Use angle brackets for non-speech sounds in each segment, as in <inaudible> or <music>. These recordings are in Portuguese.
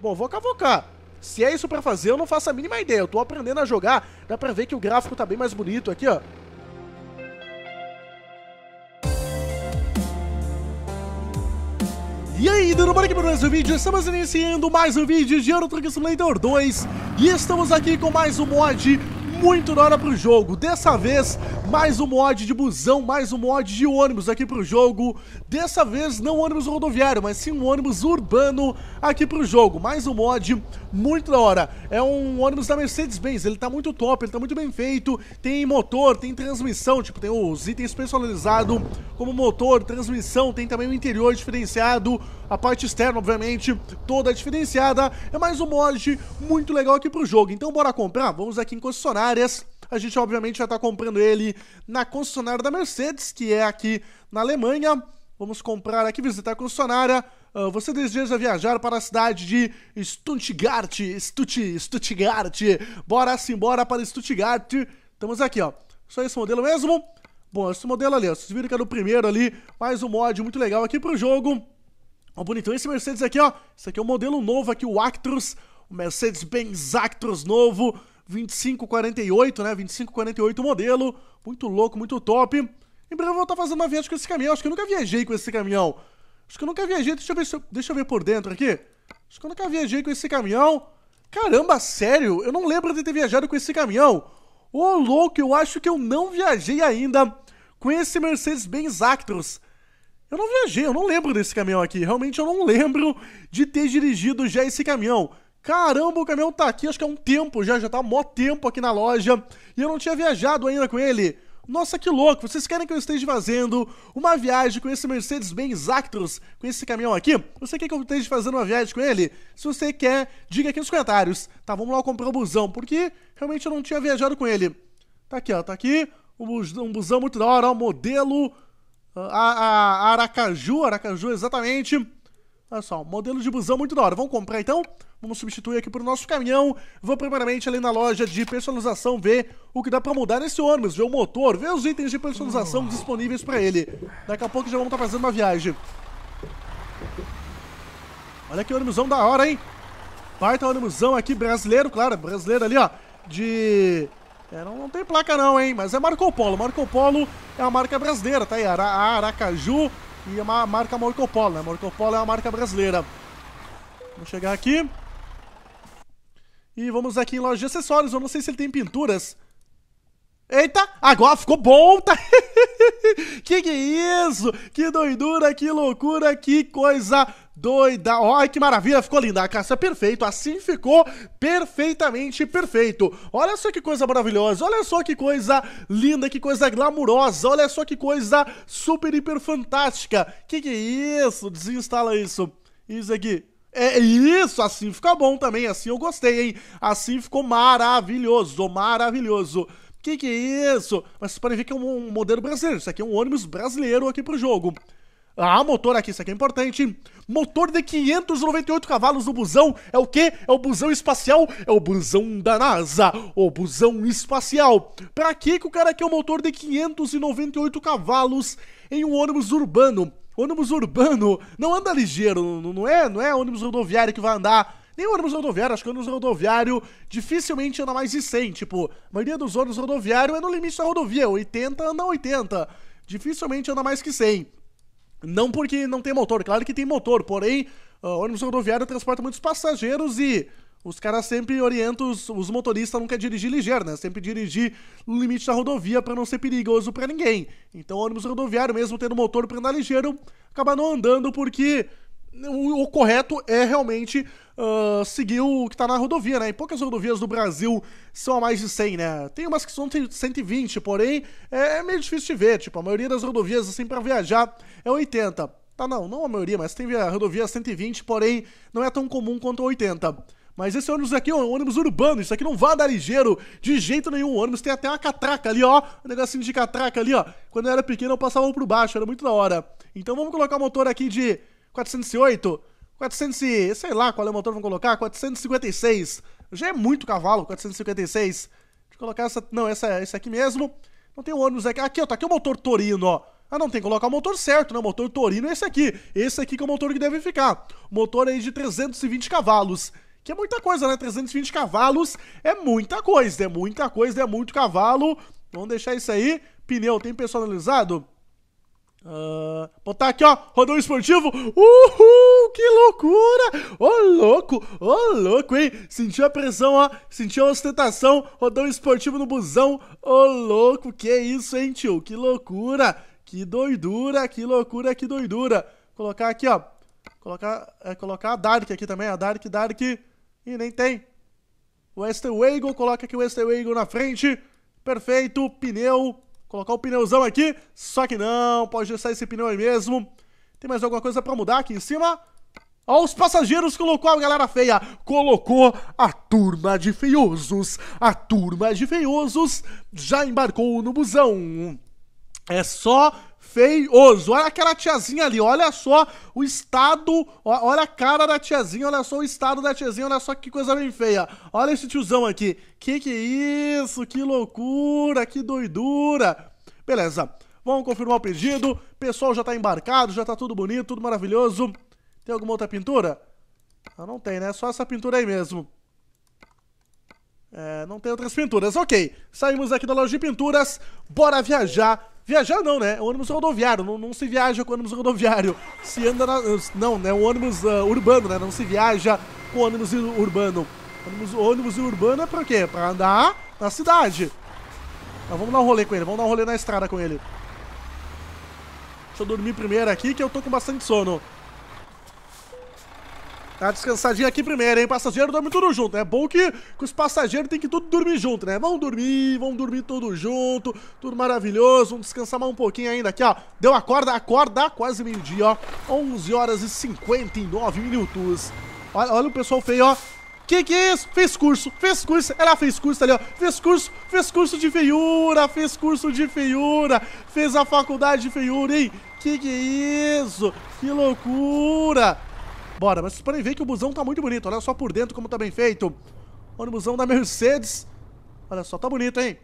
Bom, vou cavocar. Se é isso pra fazer, eu não faço a mínima ideia. Eu tô aprendendo a jogar. Dá pra ver que o gráfico tá bem mais bonito aqui, ó. E aí, tudo bom aqui para mais um vídeo? Estamos iniciando mais um vídeo de Euro Truck Simulator 2 E estamos aqui com mais um mod muito da hora pro jogo. Dessa vez, mais um mod de busão, mais um mod de ônibus aqui pro jogo. Dessa vez, não ônibus rodoviário, mas sim um ônibus urbano aqui pro jogo. Mais um mod muito da hora. É um ônibus da Mercedes-Benz, ele tá muito top, ele tá muito bem feito. Tem motor, tem transmissão, tipo, tem os itens personalizados como motor, transmissão, tem também o interior diferenciado. A parte externa, obviamente, toda diferenciada. É mais um mod muito legal aqui pro jogo. Então bora comprar? Vamos aqui em concessionárias. A gente, obviamente, vai estar tá comprando ele na concessionária da Mercedes, que é aqui na Alemanha. Vamos comprar aqui, visitar a concessionária. Uh, você deseja viajar para a cidade de Stuttgart, Stutt, Stuttgart. Bora bora para Stuttgart. Estamos aqui, ó. Só esse modelo mesmo. Bom, esse modelo ali, ó. Vocês viram que era é o primeiro ali. Mais um mod muito legal aqui pro jogo. Ó, bonitão, esse Mercedes aqui, ó. Esse aqui é o um modelo novo aqui, o Actros. O Mercedes-Benz Actros novo. 2548, né? 2548 modelo. Muito louco, muito top. Em breve eu vou estar fazendo uma viagem com esse caminhão. Acho que eu nunca viajei com esse caminhão. Acho que eu nunca viajei. Deixa eu ver, eu... deixa eu ver por dentro aqui. Acho que eu nunca viajei com esse caminhão. Caramba, sério? Eu não lembro de ter viajado com esse caminhão. Ô, oh, louco, eu acho que eu não viajei ainda com esse Mercedes-Benz Actros. Eu não viajei, eu não lembro desse caminhão aqui. Realmente eu não lembro de ter dirigido já esse caminhão. Caramba, o caminhão tá aqui, acho que é um tempo já, já tá mó tempo aqui na loja. E eu não tinha viajado ainda com ele. Nossa, que louco! Vocês querem que eu esteja fazendo uma viagem com esse Mercedes-Benz Actros, com esse caminhão aqui? Você quer que eu esteja fazendo uma viagem com ele? Se você quer, diga aqui nos comentários. Tá, vamos lá comprar o um busão, porque realmente eu não tinha viajado com ele. Tá aqui, ó, tá aqui. Um busão muito da hora, ó, modelo a, a Aracaju, Aracaju, exatamente. Olha só, modelo de busão muito da hora. Vamos comprar então? Vamos substituir aqui para o nosso caminhão. Vou primeiramente ali na loja de personalização ver o que dá para mudar nesse ônibus, ver o motor, ver os itens de personalização hum. disponíveis para ele. Daqui a pouco já vamos estar tá fazendo uma viagem. Olha que ônibusão da hora, hein? Baita ônibusão aqui, brasileiro, claro, brasileiro ali, ó, de é, não, não, tem placa não, hein? Mas é Marco Polo. Marco Polo é uma marca brasileira, tá aí? Ara, Aracaju e é uma marca Marco Polo, né? Marco Polo é uma marca brasileira. Vamos chegar aqui. E vamos aqui em loja de acessórios. Eu não sei se ele tem pinturas. Eita, agora ficou bom, tá? <laughs> que que é isso? Que doidura, que loucura, que coisa doida. Olha que maravilha, ficou linda. A caça perfeito, assim ficou perfeitamente perfeito. Olha só que coisa maravilhosa, olha só que coisa linda, que coisa glamurosa, olha só que coisa super, hiper fantástica. Que que é isso? Desinstala isso. Isso aqui. É, é isso, assim fica bom também, assim eu gostei, hein? Assim ficou maravilhoso, maravilhoso. Que que é isso? Mas vocês podem ver que é um, um modelo brasileiro, isso aqui é um ônibus brasileiro aqui pro jogo. Ah, motor aqui, isso aqui é importante. Motor de 598 cavalos no busão. É o quê? É o busão espacial. É o busão da NASA. O busão espacial. Pra que que o cara quer um motor de 598 cavalos em um ônibus urbano? Ônibus urbano não anda ligeiro, não é, não é ônibus rodoviário que vai andar. Nem ônibus rodoviário, acho que ônibus rodoviário dificilmente anda mais de 100. Tipo, a maioria dos ônibus rodoviário é no limite da rodovia, 80 anda 80. Dificilmente anda mais que 100. Não porque não tem motor, claro que tem motor, porém, uh, ônibus rodoviário transporta muitos passageiros e os caras sempre orientam os, os motoristas nunca dirigir ligeiro, né? Sempre dirigir no limite da rodovia para não ser perigoso para ninguém. Então, ônibus rodoviário, mesmo tendo motor para andar ligeiro, acaba não andando porque o, o correto é realmente uh, seguir o que está na rodovia, né? E poucas rodovias do Brasil são a mais de 100, né? Tem umas que são 120, porém é, é meio difícil de ver. Tipo, a maioria das rodovias, assim, para viajar é 80. Tá, não, não a maioria, mas tem a rodovia 120, é porém não é tão comum quanto 80. Mas esse ônibus aqui é um ônibus urbano, isso aqui não vai dar ligeiro de jeito nenhum. O ônibus tem até uma catraca ali, ó. Um negocinho de catraca ali, ó. Quando eu era pequeno eu passava por baixo, era muito da hora. Então vamos colocar o motor aqui de 408, 400 e, sei lá qual é o motor vão colocar, 456. Já é muito cavalo, 456. Deixa eu colocar essa, não, essa, esse aqui mesmo. Não tem o ônibus aqui. Aqui, ó, tá aqui o motor Torino, ó. Ah, não, tem que colocar o motor certo, né? O motor Torino é esse aqui. Esse aqui que é o motor que deve ficar. Motor aí de 320 cavalos. Que é muita coisa, né? 320 cavalos é muita coisa. É muita coisa, é muito cavalo. Vamos deixar isso aí. Pneu tem personalizado? Uh, ah, botar tá aqui, ó, rodão esportivo. Uhul, que loucura! Ô, oh, louco, ô, oh, louco, hein? Sentiu a pressão, ó, sentiu a ostentação. Rodão esportivo no busão. Ô, oh, louco, que isso, hein, tio? Que loucura, que doidura, que loucura, que doidura. Colocar aqui, ó. Colocar, é, colocar a Dark aqui também, a Dark, Dark. Ih, nem tem. o Wago, coloca aqui o Western na frente. Perfeito, pneu, Colocar o pneuzão aqui, só que não, pode deixar esse pneu aí mesmo. Tem mais alguma coisa pra mudar aqui em cima? Ó, os passageiros colocou a galera feia, colocou a turma de feiosos. A turma de feiosos já embarcou no busão. É só feioso. Olha aquela tiazinha ali, olha só o estado, olha a cara da tiazinha, olha só o estado da tiazinha, olha só que coisa bem feia. Olha esse tiozão aqui. Que que é isso? Que loucura, que doidura. Beleza. Vamos confirmar o pedido. O pessoal já tá embarcado, já tá tudo bonito, tudo maravilhoso. Tem alguma outra pintura? Ah, não tem, né? Só essa pintura aí mesmo. É, não tem outras pinturas. Ok, saímos aqui da loja de pinturas, bora viajar. Viajar não, né? É um ônibus rodoviário, não, não, se viaja com ônibus rodoviário. Se anda na... Não, né? Um ônibus uh, urbano, né? Não se viaja com ônibus urbano. Ônibus, ônibus urbano é pra quê? Pra andar na cidade. Então vamos dar um rolê com ele, vamos dar um rolê na estrada com ele. Deixa eu dormir primeiro aqui que eu tô com bastante sono. Tá descansadinho aqui primeiro, hein? Passageiro dorme tudo junto. É né? bom que, que os passageiros tem que tudo dormir junto, né? Vão dormir, vão dormir tudo junto. Tudo maravilhoso. Vamos descansar mais um pouquinho ainda aqui, ó. Deu a corda, acorda. Quase meio-dia, ó. 11 horas e 59 minutos. Olha, olha o pessoal feio, ó. Que que é isso? Fez curso, fez curso, ela fez curso ali, ó. Fez curso, fez curso de feiura, fez curso de feiura, fez a faculdade de feiura, hein? Que que é isso? Que loucura! Bora, mas vocês podem ver que o busão tá muito bonito. Olha só por dentro como tá bem feito. Olha o busão da Mercedes. Olha só, tá bonito, hein?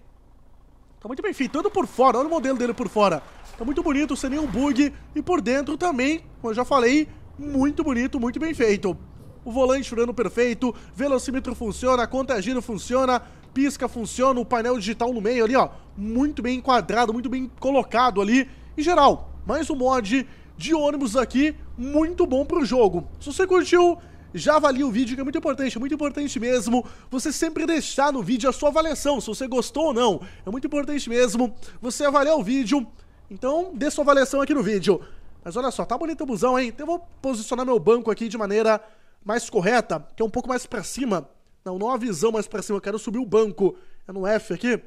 Tá muito bem feito, tanto por fora, olha o modelo dele por fora. Tá muito bonito, sem nenhum bug. E por dentro também, como eu já falei, muito bonito, muito bem feito. O volante furando perfeito, velocímetro funciona, conta giro funciona, pisca funciona, o painel digital no meio ali, ó. Muito bem enquadrado, muito bem colocado ali. Em geral, mais um mod de ônibus aqui, muito bom pro jogo. Se você curtiu, já avalie o vídeo, que é muito importante, é muito importante mesmo. Você sempre deixar no vídeo a sua avaliação, se você gostou ou não. É muito importante mesmo você avaliar o vídeo. Então, dê sua avaliação aqui no vídeo. Mas olha só, tá bonito o busão, hein? Então eu vou posicionar meu banco aqui de maneira mais correta, que é um pouco mais pra cima. Não, não a visão mais pra cima, eu quero subir o banco. É no F aqui.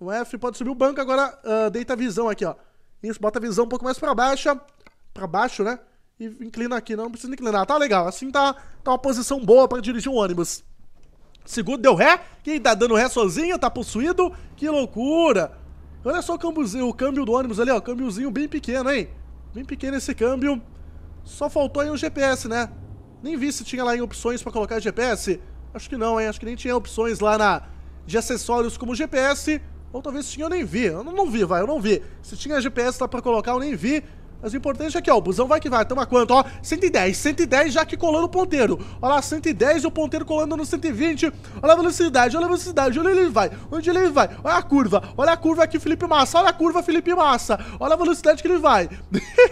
No F pode subir o banco, agora uh, deita a visão aqui, ó. Isso, bota a visão um pouco mais pra baixo. Pra baixo, né? E inclina aqui, não, precisa inclinar. Tá legal, assim tá, tá uma posição boa pra dirigir um ônibus. Segundo deu ré. Quem tá dando ré sozinho tá possuído. Que loucura. Olha só o, câmbiozinho, o câmbio do ônibus ali, ó. Câmbiozinho bem pequeno, hein? Bem pequeno esse câmbio. Só faltou aí um GPS, né? Nem vi se tinha lá em opções pra colocar GPS. Acho que não, hein? Acho que nem tinha opções lá na de acessórios como GPS. Ou talvez tinha, eu nem vi. Eu não, não vi, vai, eu não vi. Se tinha GPS lá pra colocar, eu nem vi. Mas o importante é que, ó, o busão vai que vai. Tamo a quanto? Ó, 110, 110 já que colando o ponteiro. Olha lá, 110 e o ponteiro colando no 120. Olha a velocidade, olha a velocidade, olha ele vai. Onde ele vai? Olha a curva, olha a curva aqui, Felipe Massa. Olha a curva, Felipe Massa. Olha a velocidade que ele vai.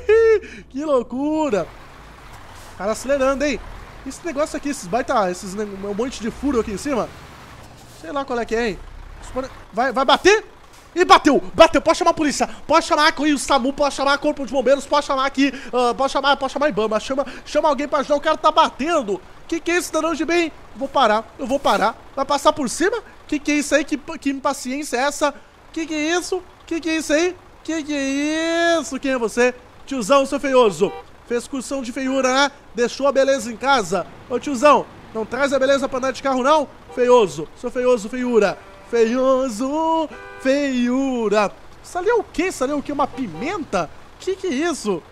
<laughs> que loucura. Cara acelerando, hein? Esse negócio aqui, esses baita, esses um monte de furo aqui em cima. Sei lá qual é que é, hein? Vai, vai bater? E bateu, bateu, pode chamar a polícia, pode chamar aqui o SAMU, pode chamar a Corpo de Bombeiros, pode chamar aqui, uh, pode chamar, pode chamar a Ibama, chama, chama alguém pra ajudar, o cara tá batendo. Que que é isso, danão de bem? Vou parar, eu vou parar, vai passar por cima? Que que é isso aí, que, que impaciência é essa? Que que é isso? Que que é isso aí? Que que é isso? Quem é você? Tiozão, seu feioso. Fez cursão de feiura, né? Deixou a beleza em casa. Ô tiozão, não traz a beleza pra andar de carro não? Feioso, seu feioso, feiura. Feioso, feiura. Isso é o que? Isso é o que? Uma pimenta? Que que é isso?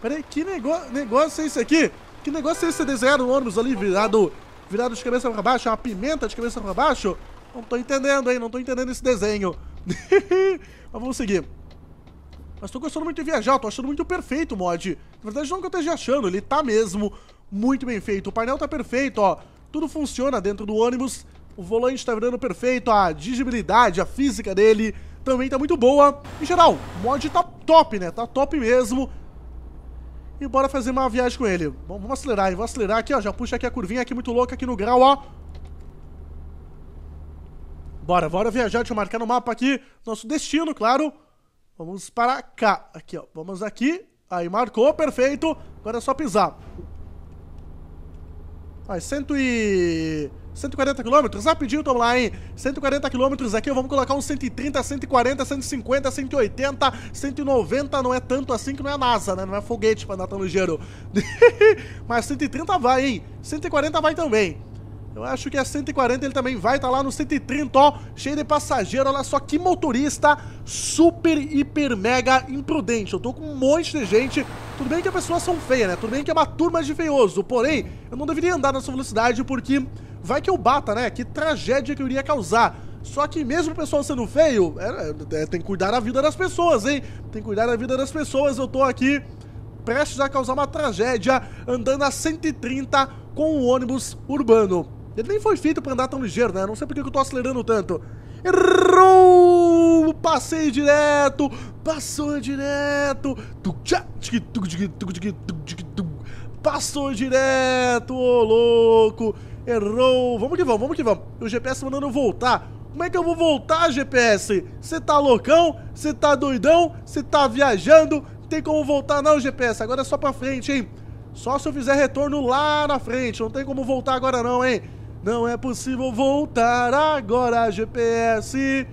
Peraí, que negócio, é esse aqui? Que negócio é esse? desenhar um ônibus ali virado, virado de cabeça pra baixo? É uma pimenta de cabeça pra baixo? Não tô entendendo, hein? Não tô entendendo esse desenho. <laughs> Mas vamos seguir. Mas tô gostando muito de viajar, tô achando muito perfeito o mod. Na verdade, não que eu esteja achando, ele tá mesmo muito bem feito. O painel tá perfeito, ó. Tudo funciona dentro do ônibus. O volante está virando perfeito, a digibilidade, a física dele também tá muito boa. Em geral, o mod tá top, né? Tá top mesmo. E bora fazer uma viagem com ele. Bom, vamos acelerar, hein? Vamos acelerar aqui, ó. Já puxa aqui a curvinha aqui muito louca aqui no grau, ó. Bora, bora viajar. Deixa eu marcar no mapa aqui nosso destino, claro. Vamos para cá. Aqui, ó. Vamos aqui. Aí, marcou. Perfeito. Agora é só pisar. Aí, cento e... 140 quilômetros, rapidinho, tamo lá, hein? 140 quilômetros aqui, vamos colocar uns 130, 140, 150, 180, 190, não é tanto assim que não é NASA, né? Não é foguete pra andar tão ligeiro. Mas 130 vai, hein? 140 vai também. Eu acho que a 140, ele também vai estar tá lá no 130, ó, cheio de passageiro, olha só que motorista super, hiper, mega imprudente. Eu tô com um monte de gente, tudo bem que as pessoas são feias, né? Tudo bem que é uma turma de feioso, porém, eu não deveria andar nessa velocidade porque vai que eu bata, né? Que tragédia que eu iria causar. Só que mesmo o pessoal sendo feio, é, é, tem que cuidar da vida das pessoas, hein? Tem que cuidar da vida das pessoas. Eu tô aqui prestes a causar uma tragédia andando a 130 com um ônibus urbano. Ele nem foi feito para andar tão ligeiro, né? Não sei porque eu tô acelerando tanto. Errou! Passei direto! Passou direto! Passou direto, ô oh, louco! Errou. Vamos que vamos, vamos que vamos. O GPS mandando eu voltar. Como é que eu vou voltar, GPS? Você tá loucão? Você tá doidão? Você tá viajando? Não tem como voltar não, GPS. Agora é só pra frente, hein? Só se eu fizer retorno lá na frente. Não tem como voltar agora não, hein? Não é possível voltar agora, GPS.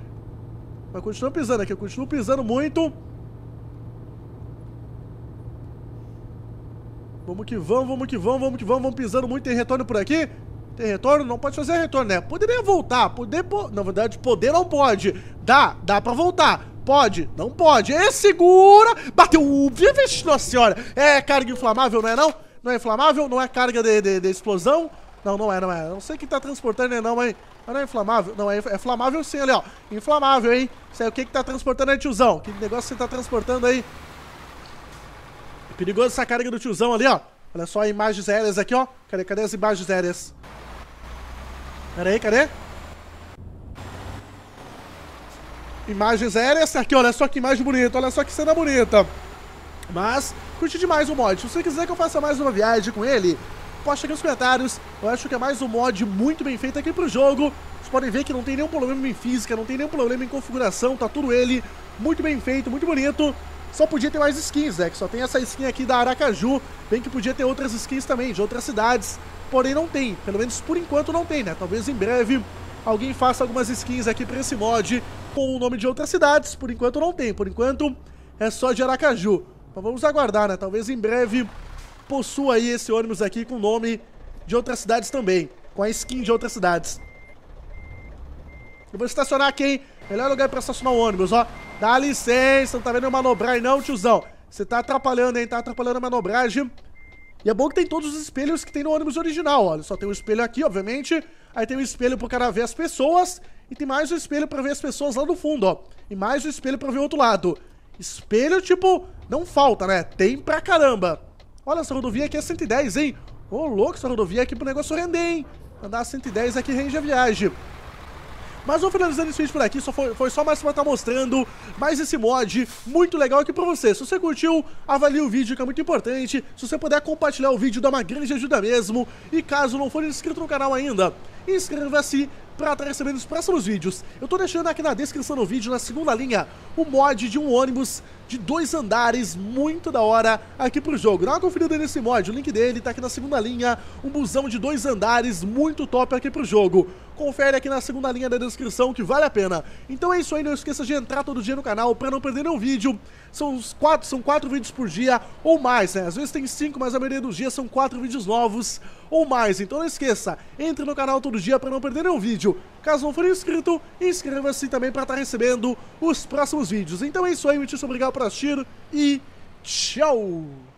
Mas continua pisando aqui, eu continuo pisando muito. Vamos que vamos, vamos que vamos, vamos que vamos, vamos pisando muito, em retorno por aqui. Tem retorno? Não pode fazer retorno, né? Poderia voltar, poder... Po... Na verdade, poder não pode. Dá, dá pra voltar. Pode, não pode. é segura. Bateu. Vixe, nossa senhora. É carga inflamável, não é não? Não é inflamável? Não é carga de, de, de explosão? Não, não é, não é. Não sei quem tá transportando, né, não, hein? Mas não é inflamável? Não, é, é flamável sim, ali, ó. Inflamável, hein? Isso aí, o que que tá transportando aí, tiozão? Que negócio você tá transportando aí? É perigoso essa carga do tiozão ali, ó. Olha só imagens aéreas aqui, ó. Cadê, cadê as imagens aéreas? Pera aí, cadê? Imagens aéreas tá aqui, olha só que imagem bonita, olha só que cena bonita. Mas, curti demais o mod. Se você quiser que eu faça mais uma viagem com ele, posta aqui nos comentários. Eu acho que é mais um mod muito bem feito aqui pro jogo. Vocês podem ver que não tem nenhum problema em física, não tem nenhum problema em configuração, tá tudo ele muito bem feito, muito bonito só podia ter mais skins, né? Que só tem essa skin aqui da Aracaju, bem que podia ter outras skins também, de outras cidades. Porém não tem, pelo menos por enquanto não tem, né? Talvez em breve alguém faça algumas skins aqui pra esse mod com o nome de outras cidades. Por enquanto não tem, por enquanto é só de Aracaju. Mas vamos aguardar, né? Talvez em breve possua aí esse ônibus aqui com o nome de outras cidades também. Com a skin de outras cidades. Eu vou estacionar aqui, hein? Melhor lugar pra estacionar o ônibus, ó. Dá licença, não tá vendo a manobrar aí não, tiozão. Você tá atrapalhando, hein? Tá atrapalhando a manobragem. E é bom que tem todos os espelhos que tem no ônibus original, olha. Só tem um espelho aqui, obviamente. Aí tem um espelho pro cara ver as pessoas. E tem mais um espelho pra ver as pessoas lá no fundo, ó. E mais um espelho pra ver o outro lado. Espelho, tipo, não falta, né? Tem pra caramba. Olha, essa rodovia aqui é 110, hein? Ô, louco, essa rodovia é aqui pro negócio render, hein? Andar 110 aqui rende a viagem. Mas vou finalizando esse vídeo por aqui, só foi, foi só mais pra estar tá mostrando mais esse mod muito legal aqui pra você. Se você curtiu, avalie o vídeo que é muito importante. Se você puder compartilhar o vídeo, dá uma grande ajuda mesmo. E caso não for inscrito no canal ainda, inscreva-se para estar recebendo os próximos vídeos. Eu tô deixando aqui na descrição do vídeo, na segunda linha, o mod de um ônibus de dois andares, muito da hora aqui pro jogo. Dá uma conferida nesse mod, o link dele tá aqui na segunda linha, um busão de dois andares, muito top aqui pro jogo confere aqui na segunda linha da descrição que vale a pena. Então é isso aí, não esqueça de entrar todo dia no canal para não perder nenhum vídeo. São quatro, são quatro vídeos por dia ou mais, né? Às vezes tem cinco, mas a maioria dos dias são quatro vídeos novos ou mais. Então não esqueça, entre no canal todo dia para não perder nenhum vídeo. Caso não for inscrito, inscreva-se também para estar tá recebendo os próximos vídeos. Então é isso aí, muito obrigado por assistir e tchau!